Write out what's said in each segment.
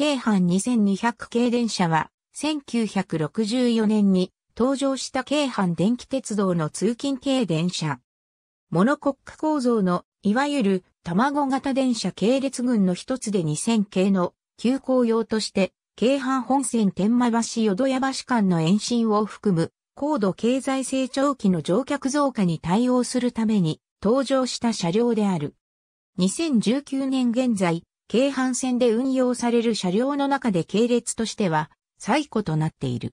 京阪2200系電車は、1964年に登場した京阪電気鉄道の通勤系電車。モノコック構造の、いわゆる卵型電車系列群の一つで2000系の急行用として、京阪本線天満橋淀屋橋間の延伸を含む、高度経済成長期の乗客増加に対応するために登場した車両である。2019年現在、京阪線で運用される車両の中で系列としては最古となっている。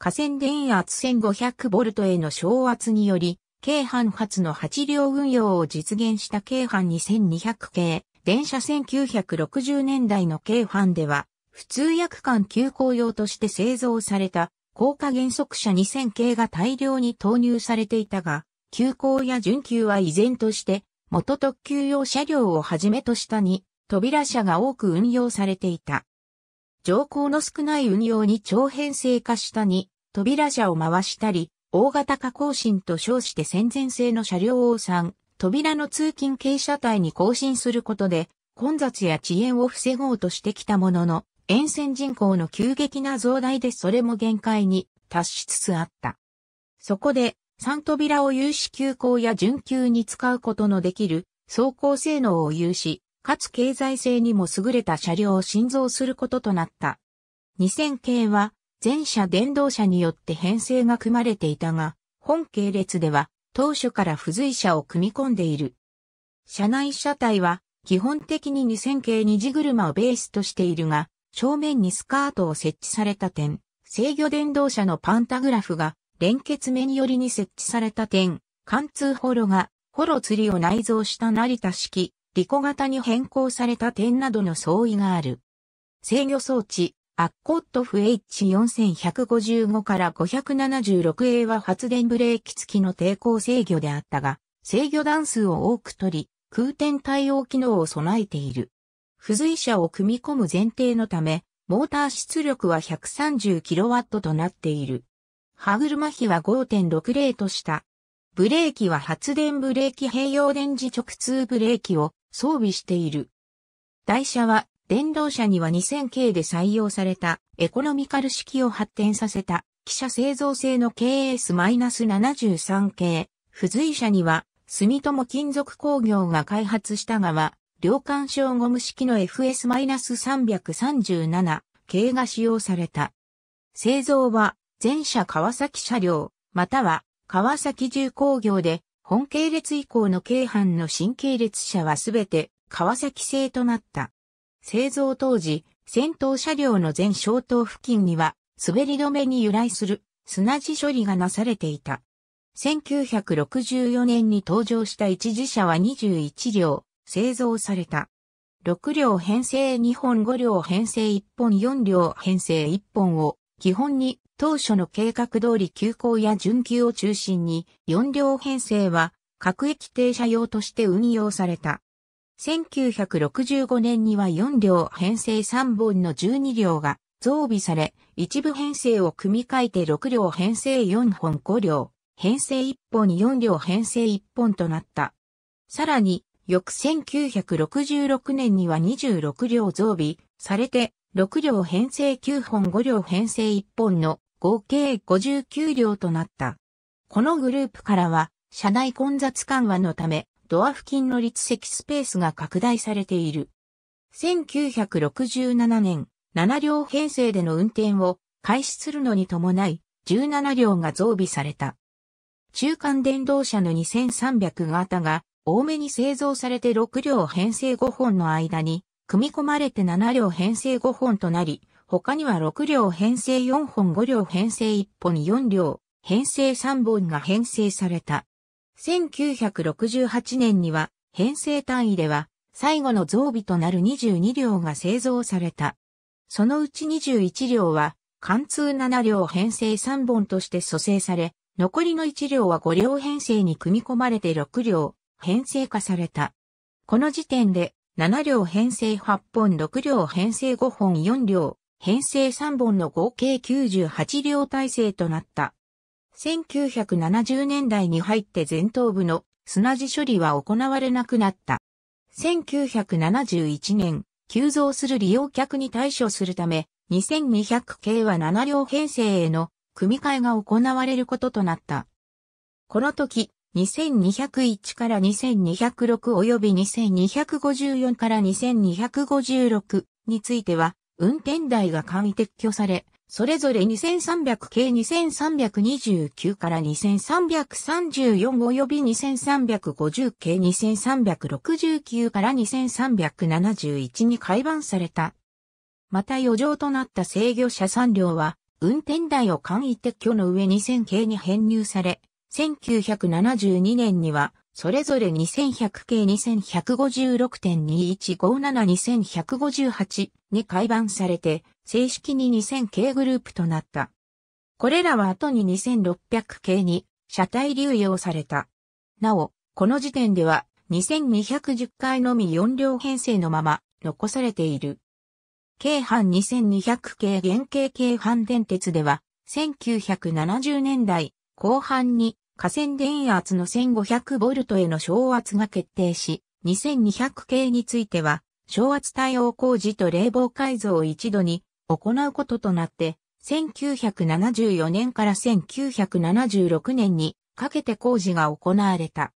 河川電圧 1500V への昇圧により、京阪発の8両運用を実現した京阪2200系、電車1960年代の京阪では、普通約間急行用として製造された高架減速車2000系が大量に投入されていたが、急行や準急は依然として元特急用車両をはじめとしたに扉車が多く運用されていた。乗降の少ない運用に長編成化したに、扉車を回したり、大型加工心と称して戦前製の車両を3、扉の通勤傾斜帯に更新することで、混雑や遅延を防ごうとしてきたものの、沿線人口の急激な増大でそれも限界に達しつつあった。そこで、3扉を有し急行や準急に使うことのできる走行性能を有し、かつ経済性にも優れた車両を新造することとなった。2000系は、全車電動車によって編成が組まれていたが、本系列では、当初から付随車を組み込んでいる。車内車体は、基本的に2000系二次車をベースとしているが、正面にスカートを設置された点、制御電動車のパンタグラフが連結目によりに設置された点、貫通ホロが、ホロ釣りを内蔵した成田式、リコ型に変更された点などの相違がある。制御装置、アッコットフ H4155 から5 7 6 a は発電ブレーキ付きの抵抗制御であったが、制御段数を多く取り、空転対応機能を備えている。付随車を組み込む前提のため、モーター出力は 130kW となっている。歯車比は5.60としたブレーキは発電ブレーキ併用電磁直通ブレーキを装備している。台車は電動車には2 0 0 0系で採用されたエコノミカル式を発展させた汽車製造製の KS-73 系、付随車には住友金属工業が開発したがは、両干渉ゴム式の FS-337 系が使用された。製造は全車川崎車両、または川崎重工業で、本系列以降の京阪の新系列車はすべて川崎製となった。製造当時、先頭車両の全消灯付近には滑り止めに由来する砂地処理がなされていた。1964年に登場した一時車は21両製造された。6両編成2本5両編成1本4両編成1本を基本に当初の計画通り急行や準急を中心に4両編成は各駅停車用として運用された。1965年には4両編成3本の12両が増備され、一部編成を組み替えて6両編成4本5両、編成1本4両編成1本となった。さらに、翌1966年には26両増備されて、6両編成9本5両編成1本の合計59両となった。このグループからは、車内混雑緩和のため、ドア付近の立石スペースが拡大されている。1967年、7両編成での運転を開始するのに伴い、17両が増備された。中間電動車の2300型が多めに製造されて6両編成5本の間に組み込まれて7両編成5本となり、他には6両編成4本5両編成1本4両編成3本が編成された。1968年には編成単位では最後の増備となる22両が製造された。そのうち21両は貫通7両編成3本として蘇生され、残りの1両は5両編成に組み込まれて6両編成化された。この時点で7両編成8本6両編成5本4両編成3本の合計98両体制となった。1970年代に入って前頭部の砂地処理は行われなくなった。1971年、急増する利用客に対処するため、2200系は7両編成への組み替えが行われることとなった。この時、2201から2206及び2254から2256については、運転台が簡易撤去され、それぞれ2300系2329から2334及び2350系2369から2371に改版された。また余剰となった制御車3両は、運転台を簡易撤去の上2000系に編入され、1972年にはそれぞれ2100系2156.21572158に改版されて、正式に2000系グループとなった。これらは後に2600系に車体流用された。なお、この時点では2210回のみ4両編成のまま残されている。京半2200系原型京半電鉄では1970年代後半に河川電圧の 1500V への昇圧が決定し、2200系については、昇圧対応工事と冷房改造を一度に行うこととなって、1974年から1976年にかけて工事が行われた。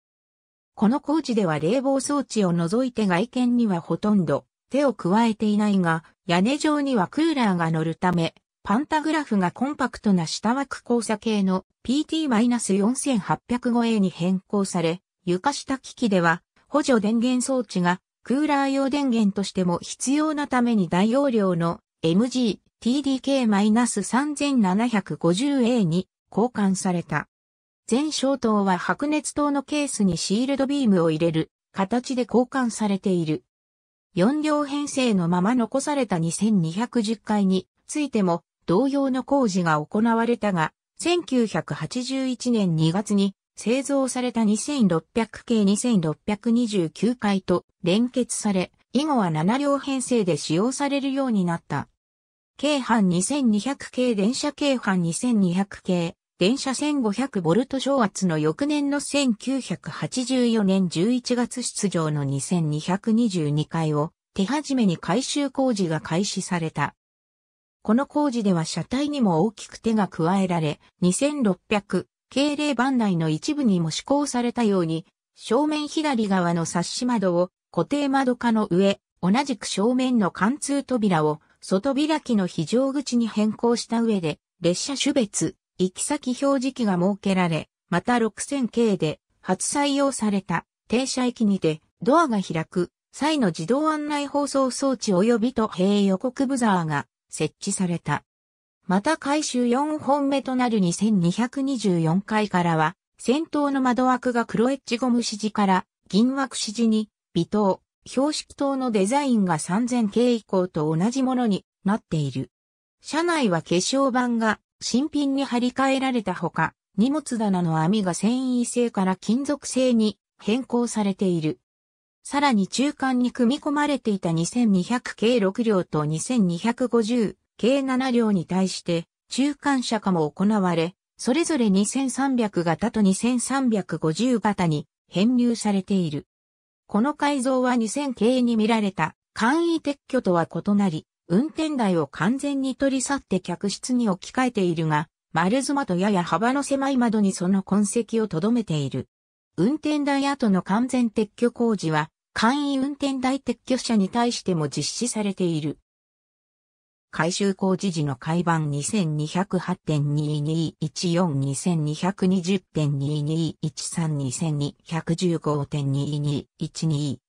この工事では冷房装置を除いて外見にはほとんど手を加えていないが、屋根上にはクーラーが乗るため、パンタグラフがコンパクトな下枠交差系の PT-4805A に変更され、床下機器では補助電源装置がクーラー用電源としても必要なために大容量の MG TDK-3750A に交換された。全消灯は白熱灯のケースにシールドビームを入れる形で交換されている。4両編成のまま残された2210階についても同様の工事が行われたが、1981年2月に製造された2600系2629回と連結され、以後は7両編成で使用されるようになった。京阪2200系電車京阪2200系電車1500ボルト昇圧の翌年の1984年11月出場の2222回を手始めに改修工事が開始された。この工事では車体にも大きく手が加えられ、2600系営番内の一部にも施行されたように、正面左側の冊子窓を固定窓化の上、同じく正面の貫通扉を外開きの非常口に変更した上で、列車種別、行き先表示器が設けられ、また6000系で初採用された停車駅にてドアが開く際の自動案内放送装置及びと閉予告ブザーが設置された。また回収4本目となる2224階からは、先頭の窓枠が黒エッジゴム指示から銀枠指示に、微灯、標識灯のデザインが3000系以降と同じものになっている。車内は化粧板が新品に張り替えられたほか、荷物棚の網が繊維製から金属製に変更されている。さらに中間に組み込まれていた2200 k 6両と2250計7両に対して中間車化も行われ、それぞれ2300型と2350型に編入されている。この改造は2000 k に見られた簡易撤去とは異なり、運転台を完全に取り去って客室に置き換えているが、丸妻とやや幅の狭い窓にその痕跡を留めている。運転台跡の完全撤去工事は簡易運転台撤去車に対しても実施されている。改修工事時の海盤2208.22142220.22132215.2212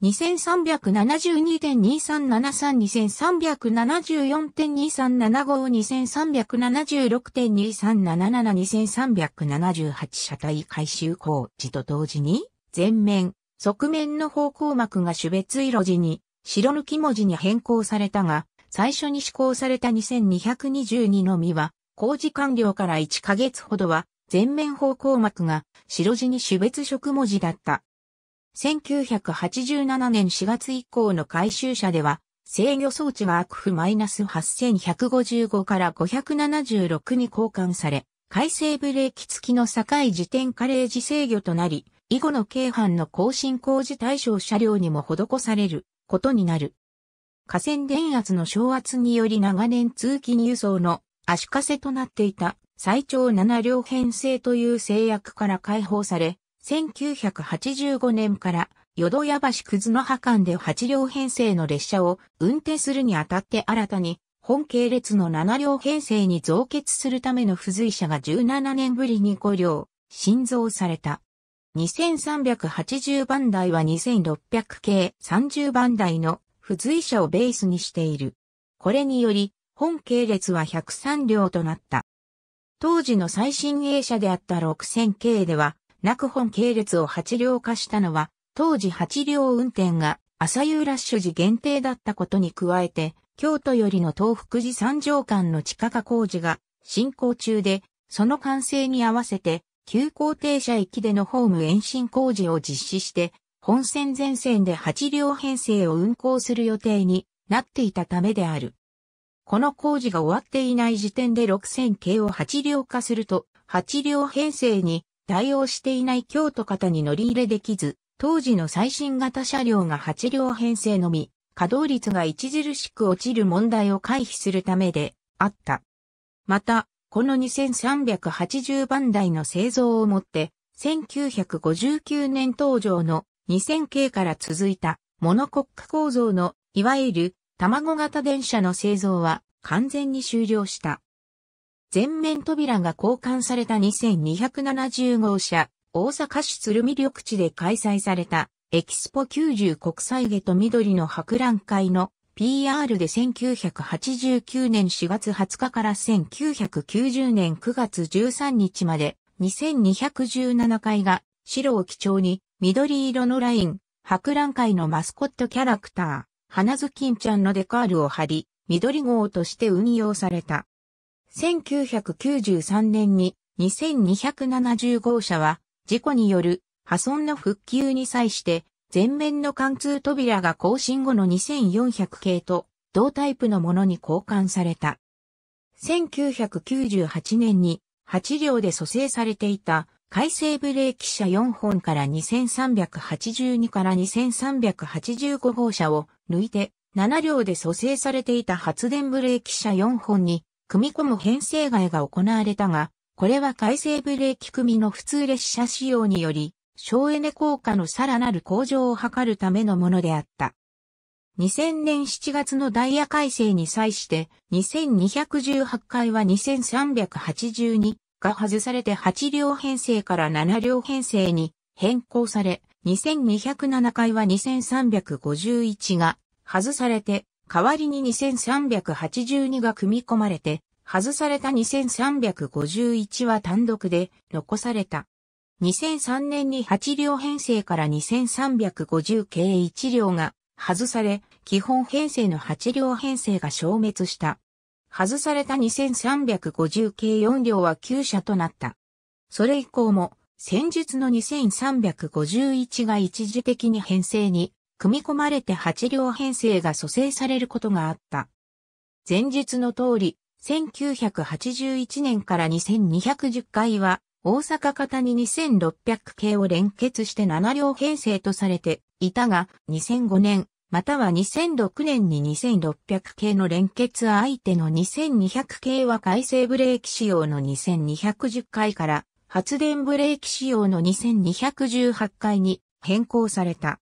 2 3 7 2 2 3 7 3 2 3 7 4 2 3 7 5 2 3 7 6 2 3 7 7 2 3 7 8車体回収工事と同時に、前面、側面の方向膜が種別色字に、白抜き文字に変更されたが、最初に施行された2222のみは、工事完了から1ヶ月ほどは、前面方向膜が白地に種別色文字だった。1987年4月以降の回収車では、制御装置はアクフ -8155 から576に交換され、改正ブレーキ付きの境時点カレージ制御となり、以後の京阪の更新工事対象車両にも施されることになる。河川電圧の昇圧により長年通勤輸送の足かせとなっていた最長7両編成という制約から解放され、1985年から、淀屋橋葛の葉間で8両編成の列車を運転するにあたって新たに、本系列の7両編成に増結するための付随車が17年ぶりに5両、新造された。2380番台は2600系30番台の付随車をベースにしている。これにより、本系列は103両となった。当時の最新鋭車であった6000系では、낙本系列を8両化したのは、当時8両運転が朝夕ラッシュ時限定だったことに加えて、京都よりの東福寺三条間の地下化工事が進行中で、その完成に合わせて、急行停車駅でのホーム延伸工事を実施して、本線全線で8両編成を運行する予定になっていたためである。この工事が終わっていない時点で6000系を8両化すると、8両編成に対応していない京都方に乗り入れできず、当時の最新型車両が8両編成のみ、稼働率が著しく落ちる問題を回避するためであった。また、この2380番台の製造をもって、1959年登場の2000系から続いたモノコック構造のいわゆる卵型電車の製造は完全に終了した。全面扉が交換された2270号車、大阪市鶴見緑地で開催された、エキスポ90国際下と緑の博覧会の PR で1989年4月20日から1990年9月13日まで2217回が白を基調に緑色のライン、博覧会のマスコットキャラクター、花ずきんちゃんのデカールを貼り、緑号として運用された。1993年に2270号車は事故による破損の復旧に際して前面の貫通扉が更新後の2400系と同タイプのものに交換された。1998年に8両で蘇生されていた改正ブレーキ車4本から2382から2385号車を抜いて7両で蘇生されていた発電ブレーキ車4本に組み込む編成外が行われたが、これは改正ブレーキ組の普通列車仕様により、省エネ効果のさらなる向上を図るためのものであった。2000年7月のダイヤ改正に際して、2218回は2382が外されて8両編成から7両編成に変更され、2207回は2351が外されて代わりに2382が組み込まれて、外された2351は単独で残された。2003年に8両編成から2350計1両が外され、基本編成の8両編成が消滅した。外された2350計4両は9社となった。それ以降も、戦術の2351が一時的に編成に組み込まれて8両編成が蘇生されることがあった。前述の通り、1981年から2210回は、大阪方に2600系を連結して7両編成とされていたが、2005年、または2006年に2600系の連結相手の2200系は改正ブレーキ仕様の2210回から、発電ブレーキ仕様の2218回に変更された。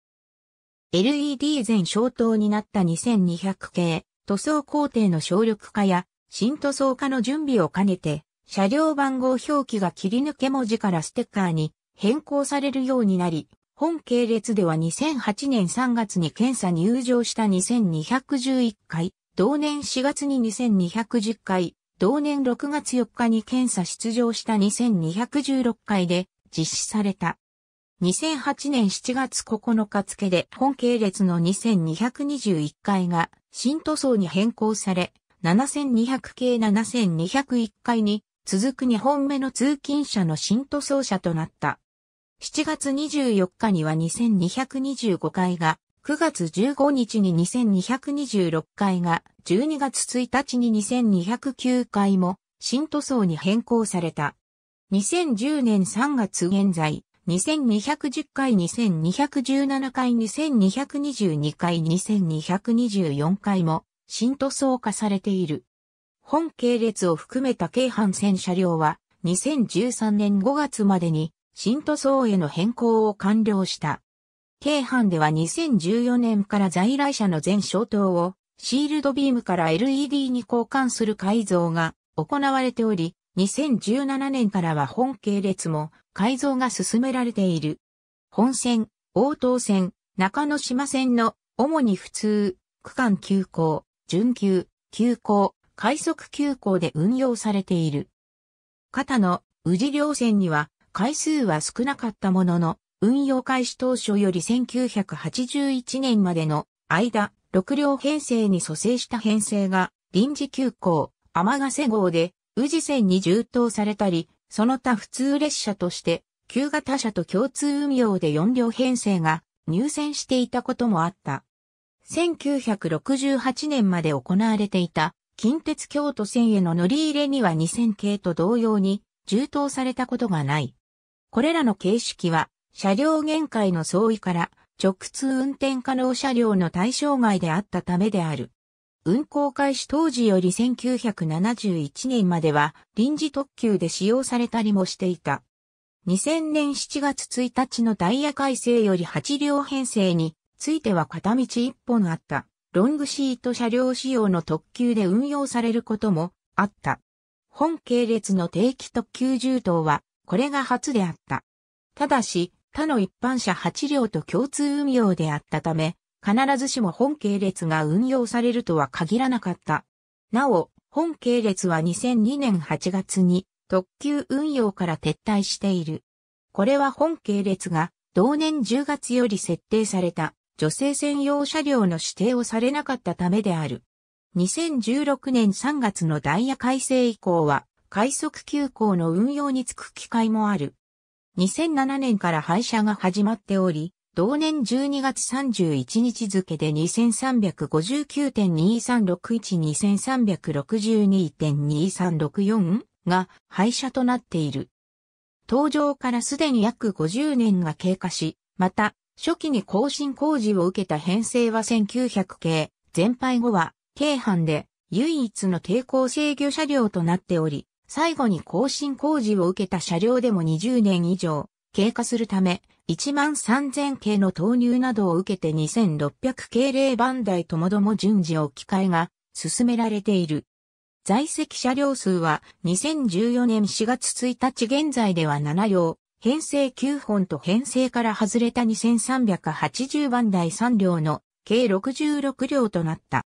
LED 全消灯になった2200系、塗装工程の省力化や新塗装化の準備を兼ねて、車両番号表記が切り抜け文字からステッカーに変更されるようになり、本系列では2008年3月に検査入場した2211回、同年4月に2210回、同年6月4日に検査出場した2216回で実施された。2008年7月9日付で本系列の2221階が新塗装に変更され、7200系7201階に続く2本目の通勤車の新塗装車となった。7月24日には2225階が、9月15日に2226階が、12月1日に2209階も新塗装に変更された。2010年3月現在、2210回、2217回、2222回、2224回も、新塗装化されている。本系列を含めた軽阪線車両は、2013年5月までに、新塗装への変更を完了した。軽阪では2014年から在来車の全消灯を、シールドビームから LED に交換する改造が行われており、2017年からは本系列も改造が進められている。本線、応答線、中野島線の主に普通、区間急行、準急、急行、快速急行で運用されている。片の宇治両線には回数は少なかったものの、運用開始当初より1981年までの間、6両編成に蘇生した編成が臨時急行、天ヶ瀬号で宇治線に充当されたり、その他普通列車として、旧型車と共通運用で4両編成が入線していたこともあった。1968年まで行われていた近鉄京都線への乗り入れには2000系と同様に充当されたことがない。これらの形式は車両限界の相違から直通運転可能車両の対象外であったためである。運行開始当時より1971年までは臨時特急で使用されたりもしていた。2000年7月1日のダイヤ改正より8両編成については片道1本あったロングシート車両仕様の特急で運用されることもあった。本系列の定期特急重0はこれが初であった。ただし他の一般車8両と共通運用であったため必ずしも本系列が運用されるとは限らなかった。なお、本系列は2002年8月に特急運用から撤退している。これは本系列が同年10月より設定された女性専用車両の指定をされなかったためである。2016年3月のダイヤ改正以降は快速急行の運用につく機会もある。2007年から廃車が始まっており、同年12月31日付で2359.23612362.2364が廃車となっている。登場からすでに約50年が経過し、また、初期に更新工事を受けた編成は1900系、全廃後は、軽阪で唯一の抵抗制御車両となっており、最後に更新工事を受けた車両でも20年以上経過するため、1万3000系の投入などを受けて2600系例番台ともども順次置き換えが進められている。在籍車両数は2014年4月1日現在では7両、編成9本と編成から外れた2380番台3両の計66両となった。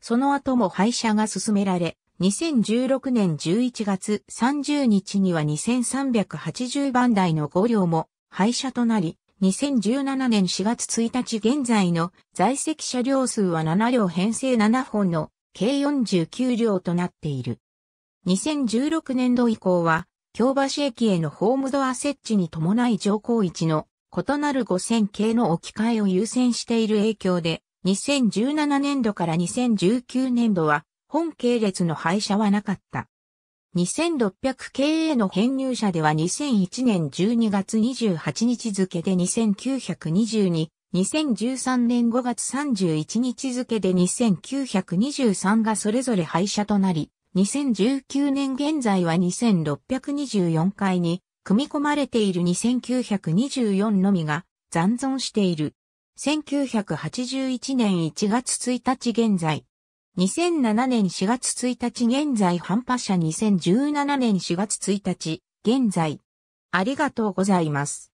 その後も廃車が進められ、2016年11月30日には2380番台の5両も廃車となり、2017年4月1日現在の在籍車両数は7両編成7本の計49両となっている。2016年度以降は、京橋駅へのホームドア設置に伴い乗降位置の異なる5000系の置き換えを優先している影響で、2017年度から2019年度は本系列の廃車はなかった。2600 k a の編入者では2001年12月28日付で2922、2013年5月31日付で2923がそれぞれ廃車となり、2019年現在は2624回に組み込まれている2924のみが残存している。1981年1月1日現在、2007年4月1日現在半端社2017年4月1日現在ありがとうございます。